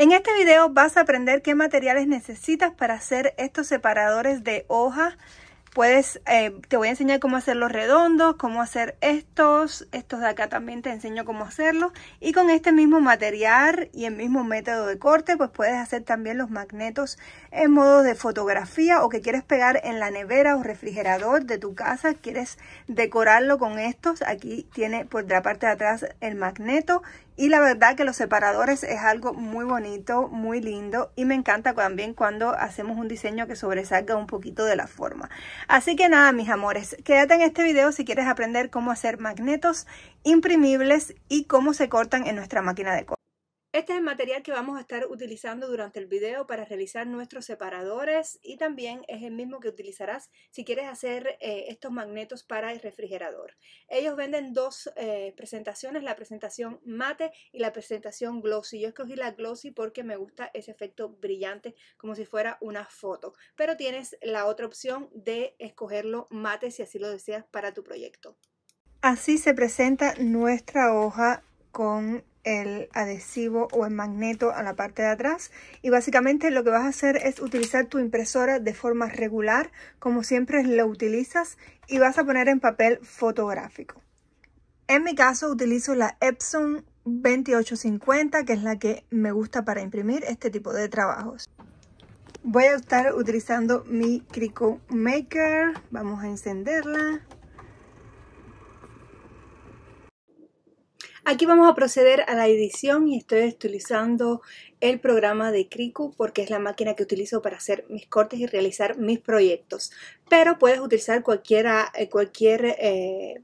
En este video vas a aprender qué materiales necesitas para hacer estos separadores de hojas. Puedes, eh, te voy a enseñar cómo hacer los redondos, cómo hacer estos, estos de acá también te enseño cómo hacerlos. Y con este mismo material y el mismo método de corte, pues puedes hacer también los magnetos en modo de fotografía o que quieres pegar en la nevera o refrigerador de tu casa, quieres decorarlo con estos. Aquí tiene por la parte de atrás el magneto y la verdad que los separadores es algo muy bonito, muy lindo y me encanta también cuando hacemos un diseño que sobresalga un poquito de la forma. Así que nada, mis amores, quédate en este video si quieres aprender cómo hacer magnetos imprimibles y cómo se cortan en nuestra máquina de corte. Este es el material que vamos a estar utilizando durante el video para realizar nuestros separadores y también es el mismo que utilizarás si quieres hacer eh, estos magnetos para el refrigerador. Ellos venden dos eh, presentaciones, la presentación mate y la presentación glossy. Yo escogí la glossy porque me gusta ese efecto brillante como si fuera una foto, pero tienes la otra opción de escogerlo mate si así lo deseas para tu proyecto. Así se presenta nuestra hoja con el adhesivo o el magneto a la parte de atrás y básicamente lo que vas a hacer es utilizar tu impresora de forma regular como siempre lo utilizas y vas a poner en papel fotográfico. En mi caso utilizo la Epson 2850 que es la que me gusta para imprimir este tipo de trabajos. Voy a estar utilizando mi Cricut Maker, vamos a encenderla. Aquí vamos a proceder a la edición y estoy utilizando el programa de Cricut porque es la máquina que utilizo para hacer mis cortes y realizar mis proyectos. Pero puedes utilizar eh, cualquier eh,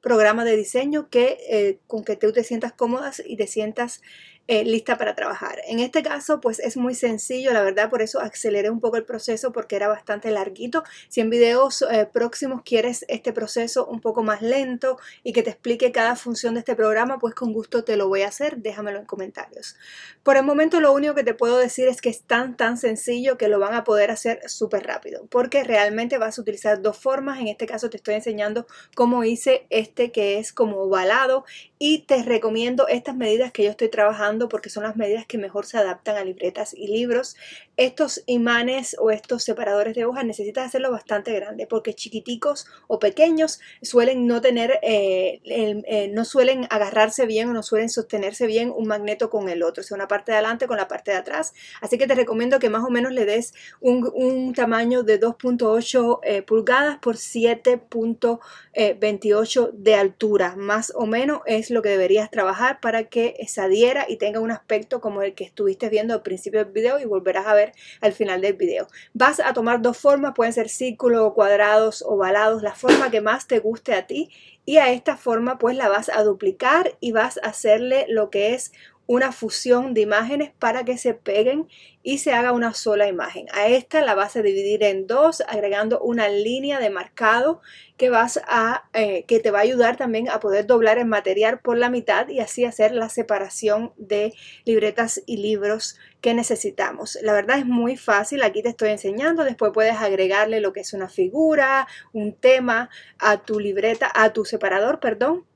programa de diseño que, eh, con que tú te sientas cómodas y te sientas eh, lista para trabajar. En este caso, pues es muy sencillo, la verdad, por eso aceleré un poco el proceso porque era bastante larguito. Si en videos eh, próximos quieres este proceso un poco más lento y que te explique cada función de este programa, pues con gusto te lo voy a hacer, déjamelo en comentarios. Por el momento, lo único que te puedo decir es que es tan, tan sencillo que lo van a poder hacer súper rápido porque realmente vas a utilizar dos formas. En este caso, te estoy enseñando cómo hice este que es como ovalado y te recomiendo estas medidas que yo estoy trabajando porque son las medidas que mejor se adaptan a libretas y libros. Estos imanes o estos separadores de hojas necesitas hacerlo bastante grande porque chiquiticos o pequeños suelen no tener, eh, eh, no suelen agarrarse bien o no suelen sostenerse bien un magneto con el otro, es sea, una parte de adelante con la parte de atrás. Así que te recomiendo que más o menos le des un, tamaño de 2.8 eh, pulgadas por 7.28 de altura. Más o menos es lo que deberías trabajar para que se adhiera y tenga un aspecto como el que estuviste viendo al principio del video y volverás a ver al final del video. Vas a tomar dos formas, pueden ser círculos, cuadrados, ovalados, la forma que más te guste a ti y a esta forma pues la vas a duplicar y vas a hacerle lo que es una fusión de imágenes para que se peguen y se haga una sola imagen. A esta la vas a dividir en dos, agregando una línea de marcado que, vas a, eh, que te va a ayudar también a poder doblar el material por la mitad y así hacer la separación de libretas y libros que necesitamos. La verdad es muy fácil, aquí te estoy enseñando, después puedes agregarle lo que es una figura, un tema a tu libreta, a tu separador, perdón,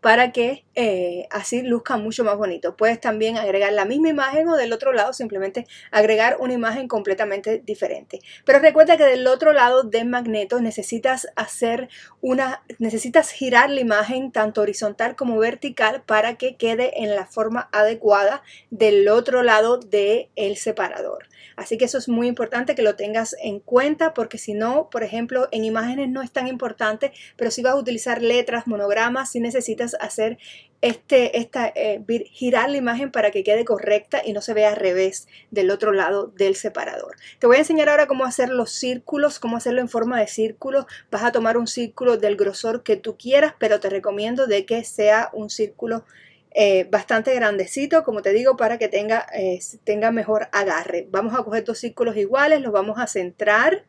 para que eh, así luzca mucho más bonito. Puedes también agregar la misma imagen o del otro lado simplemente agregar una imagen completamente diferente. Pero recuerda que del otro lado de magneto necesitas hacer una, necesitas girar la imagen tanto horizontal como vertical para que quede en la forma adecuada del otro lado del separador. Así que eso es muy importante que lo tengas en cuenta porque si no, por ejemplo, en imágenes no es tan importante, pero si vas a utilizar letras, monogramas, si necesitas hacer este, esta, eh, girar la imagen para que quede correcta y no se vea al revés del otro lado del separador. Te voy a enseñar ahora cómo hacer los círculos, cómo hacerlo en forma de círculo. Vas a tomar un círculo del grosor que tú quieras, pero te recomiendo de que sea un círculo eh, bastante grandecito, como te digo, para que tenga, eh, tenga mejor agarre. Vamos a coger dos círculos iguales, los vamos a centrar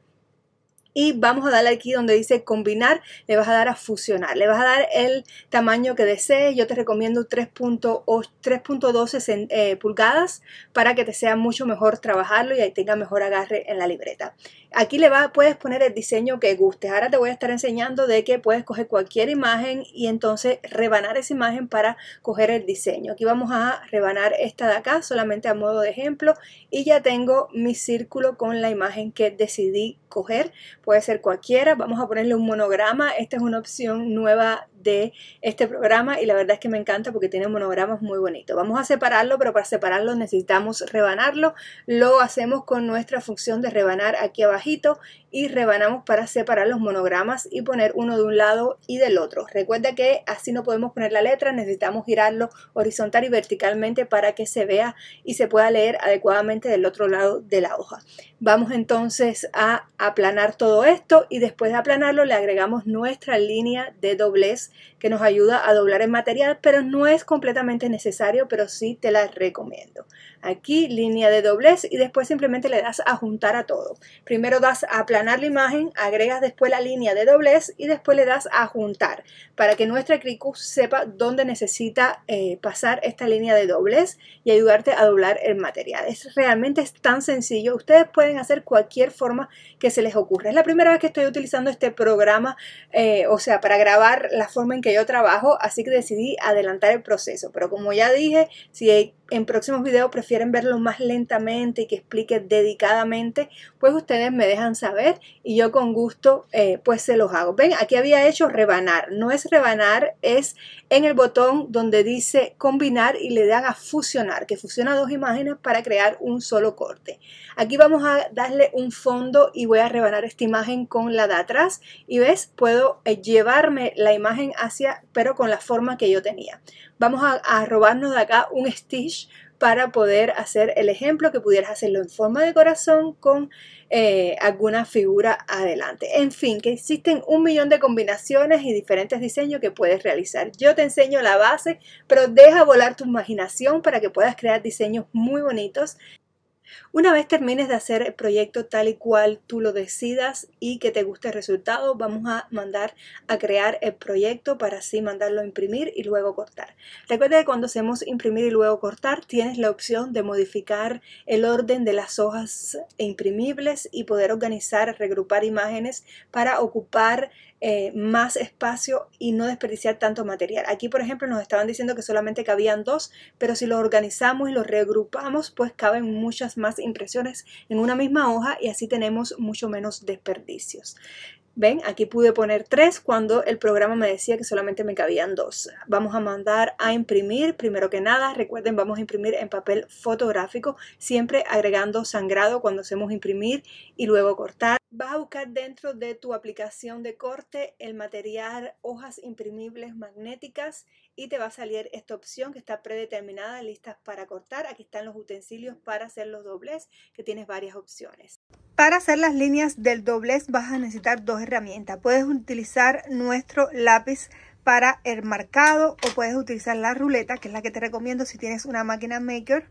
y vamos a darle aquí donde dice combinar, le vas a dar a fusionar, le vas a dar el tamaño que desees, yo te recomiendo 3.12 eh, pulgadas para que te sea mucho mejor trabajarlo y ahí tenga mejor agarre en la libreta. Aquí le va, puedes poner el diseño que gustes, ahora te voy a estar enseñando de que puedes coger cualquier imagen y entonces rebanar esa imagen para coger el diseño. Aquí vamos a rebanar esta de acá solamente a modo de ejemplo y ya tengo mi círculo con la imagen que decidí coger puede ser cualquiera. Vamos a ponerle un monograma. Esta es una opción nueva de este programa y la verdad es que me encanta porque tiene monogramas muy bonitos. Vamos a separarlo, pero para separarlo necesitamos rebanarlo. Lo hacemos con nuestra función de rebanar aquí abajito y rebanamos para separar los monogramas y poner uno de un lado y del otro. Recuerda que así no podemos poner la letra, necesitamos girarlo horizontal y verticalmente para que se vea y se pueda leer adecuadamente del otro lado de la hoja. Vamos entonces a aplanar todo esto y después de aplanarlo le agregamos nuestra línea de doblez que nos ayuda a doblar el material, pero no es completamente necesario, pero sí te la recomiendo. Aquí línea de doblez y después simplemente le das a juntar a todo. Primero das a aplanar la imagen, agregas después la línea de doblez y después le das a juntar para que nuestra Cricut sepa dónde necesita eh, pasar esta línea de doblez y ayudarte a doblar el material. Es, realmente es tan sencillo. Ustedes pueden hacer cualquier forma que se les ocurra. Es la primera vez que estoy utilizando este programa, eh, o sea, para grabar la forma en que yo trabajo, así que decidí adelantar el proceso. Pero como ya dije, si en próximos vídeos prefieren verlo más lentamente y que explique dedicadamente, pues ustedes me dejan saber y yo con gusto eh, pues se los hago. Ven, aquí había hecho rebanar. No es rebanar, es en el botón donde dice combinar y le dan a fusionar, que fusiona dos imágenes para crear un solo corte. Aquí vamos a darle un fondo y voy a rebanar esta imagen con la de atrás y ves, puedo eh, llevarme la imagen hacia, pero con la forma que yo tenía. Vamos a, robarnos de acá un stitch para poder hacer el ejemplo que pudieras hacerlo en forma de corazón con eh, alguna figura adelante. En fin, que existen un millón de combinaciones y diferentes diseños que puedes realizar. Yo te enseño la base, pero deja volar tu imaginación para que puedas crear diseños muy bonitos una vez termines de hacer el proyecto tal y cual tú lo decidas y que te guste el resultado, vamos a mandar a crear el proyecto para así mandarlo a imprimir y luego cortar. Recuerda que cuando hacemos imprimir y luego cortar, tienes la opción de modificar el orden de las hojas imprimibles y poder organizar, regrupar imágenes para ocupar eh, más espacio y no desperdiciar tanto material. Aquí, por ejemplo, nos estaban diciendo que solamente cabían dos, pero si lo organizamos y los regrupamos, pues caben muchas más impresiones en una misma hoja y así tenemos mucho menos desperdicios. Ven, aquí pude poner tres cuando el programa me decía que solamente me cabían dos. Vamos a mandar a imprimir, primero que nada, recuerden, vamos a imprimir en papel fotográfico, siempre agregando sangrado cuando hacemos imprimir y luego cortar. Vas a buscar dentro de tu aplicación de corte el material hojas imprimibles magnéticas y te va a salir esta opción que está predeterminada, listas para cortar. Aquí están los utensilios para hacer los dobles, que tienes varias opciones. Para hacer las líneas del doblez vas a necesitar dos herramientas. Puedes utilizar nuestro lápiz para el marcado o puedes utilizar la ruleta, que es la que te recomiendo si tienes una máquina maker.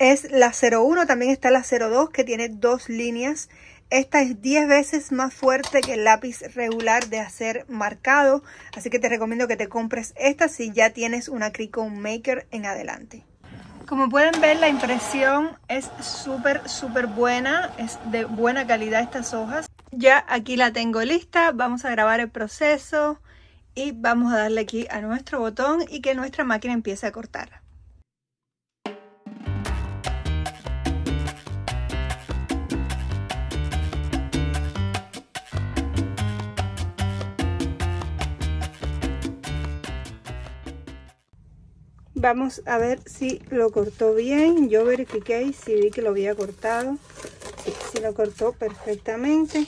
Es la 01, también está la 02 que tiene dos líneas esta es 10 veces más fuerte que el lápiz regular de hacer marcado, así que te recomiendo que te compres esta si ya tienes una Cricon Maker en adelante. Como pueden ver la impresión es súper súper buena, es de buena calidad estas hojas. Ya aquí la tengo lista, vamos a grabar el proceso y vamos a darle aquí a nuestro botón y que nuestra máquina empiece a cortar. Vamos a ver si lo cortó bien. Yo verifiqué y si vi que lo había cortado. Si lo cortó perfectamente.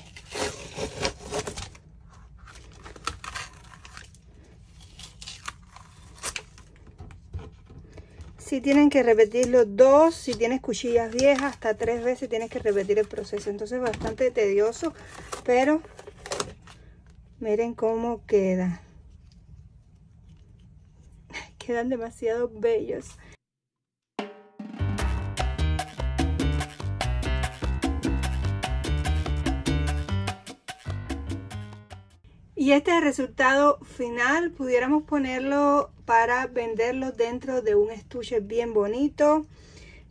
Si tienen que repetirlo dos, si tienes cuchillas viejas, hasta tres veces tienes que repetir el proceso. Entonces es bastante tedioso, pero miren cómo queda quedan demasiado bellos. Y este es el resultado final. Pudiéramos ponerlo para venderlo dentro de un estuche bien bonito.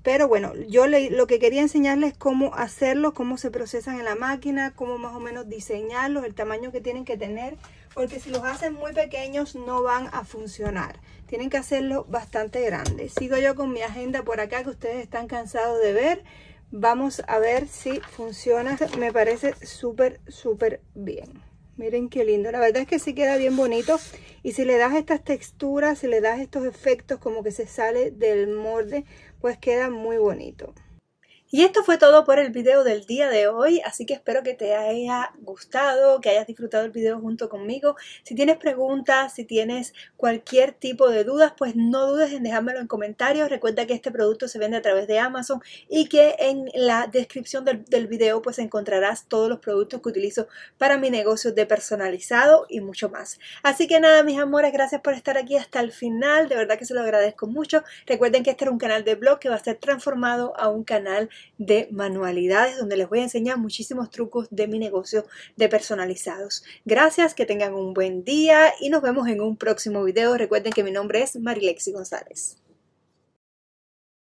Pero bueno, yo lo que quería enseñarles es cómo hacerlos, cómo se procesan en la máquina, cómo más o menos diseñarlos, el tamaño que tienen que tener, porque si los hacen muy pequeños no van a funcionar. Tienen que hacerlo bastante grande. Sigo yo con mi agenda por acá que ustedes están cansados de ver. Vamos a ver si funciona. Me parece súper, súper bien. Miren qué lindo. La verdad es que sí queda bien bonito. Y si le das estas texturas, si le das estos efectos como que se sale del molde, pues queda muy bonito. Y esto fue todo por el video del día de hoy, así que espero que te haya gustado, que hayas disfrutado el video junto conmigo. Si tienes preguntas, si tienes cualquier tipo de dudas, pues no dudes en dejármelo en comentarios. Recuerda que este producto se vende a través de Amazon y que en la descripción del, video pues encontrarás todos los productos que utilizo para mi negocio de personalizado y mucho más. Así que nada, mis amores, gracias por estar aquí hasta el final. De verdad que se lo agradezco mucho. Recuerden que este era un canal de blog que va a ser transformado a un canal de manualidades donde les voy a enseñar muchísimos trucos de mi negocio de personalizados. Gracias, que tengan un buen día y nos vemos en un próximo video. Recuerden que mi nombre es Marilexi González.